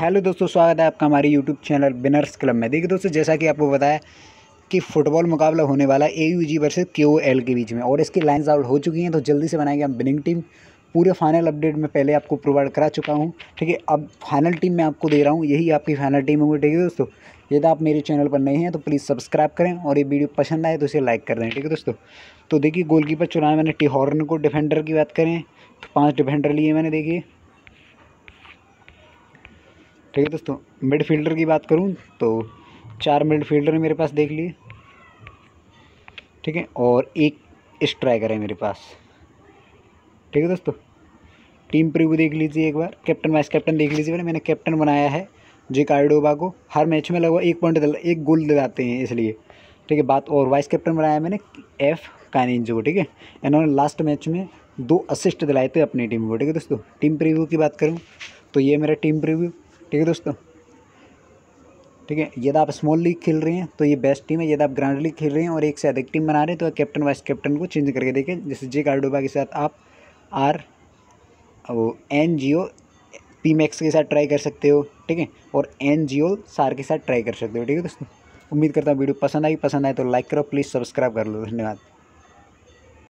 hello दोस्तों स्वागत है आपका हमारे यूट्यूब चैनल बिनर्स क्लब में देखिए दोस्तों जैसा कि आपको बताया कि फ़ुटबॉल मुकाबला होने वाला ए यू जी वर्सेज के ओ एल के बीच में और इसकी लाइन्स आउट हो चुकी हैं तो जल्दी से बनाएंगे हम बिनिंग टीम पूरे फाइनल अपडेट में पहले आपको प्रोवाइड करा चुका हूँ ठीक है अब फाइनल टीम मैं आपको दे रहा हूँ यही आपकी फाइनल टीम होगी ठीक है दोस्तों यदि आप मेरे चैनल पर नहीं हैं तो प्लीज़ सब्सक्राइब करें और ये वीडियो पसंद आए तो इसे लाइक कर दें ठीक है दोस्तों तो देखिए गोलकीपर चुनाव मैंने टिहॉर्न को डिफेंडर की बात करें तो पाँच डिफेंडर लिए मैंने देखिए ठीक है दोस्तों मिड फील्डर की बात करूँ तो चार मिड फील्डर मेरे पास देख लिए ठीक है और एक स्ट्राइकर है मेरे पास ठीक है दोस्तों टीम प्रिव्यू देख लीजिए एक बार कैप्टन वाइस कैप्टन देख लीजिए मैंने कैप्टन बनाया है जे कार्डोबा को हर मैच में लगभग एक पॉइंट एक गोल दिलाते हैं इसलिए ठीक है बात और वाइस कैप्टन बनाया मैंने एफ कानिंजो को ठीक है इन्होंने लास्ट मैच में दो असिस्ट दिलाए थे अपनी टीम को ठीक है दोस्तों टीम प्रिव्यू की बात करूँ तो ये मेरा टीम प्रिव्यू ठीक है दोस्तों ठीक है यदि तो आप स्मॉल लीग खेल रहे हैं तो ये बेस्ट टीम है यदि तो आप ग्रैंड लीग खेल रहे हैं और एक से अधिक टीम बना रहे हैं तो कैप्टन वाइस कैप्टन को चेंज करके देखें जैसे जे कार्डोबा के साथ आप आर वो N G O P max के साथ ट्राई कर सकते हो ठीक है और एन जी ओ सार के साथ ट्राई कर सकते हो ठीक है दोस्तों उम्मीद करता हूँ वीडियो पसंद आई पसंद आए तो लाइक करो प्लीज़ सब्सक्राइब कर लो धन्यवाद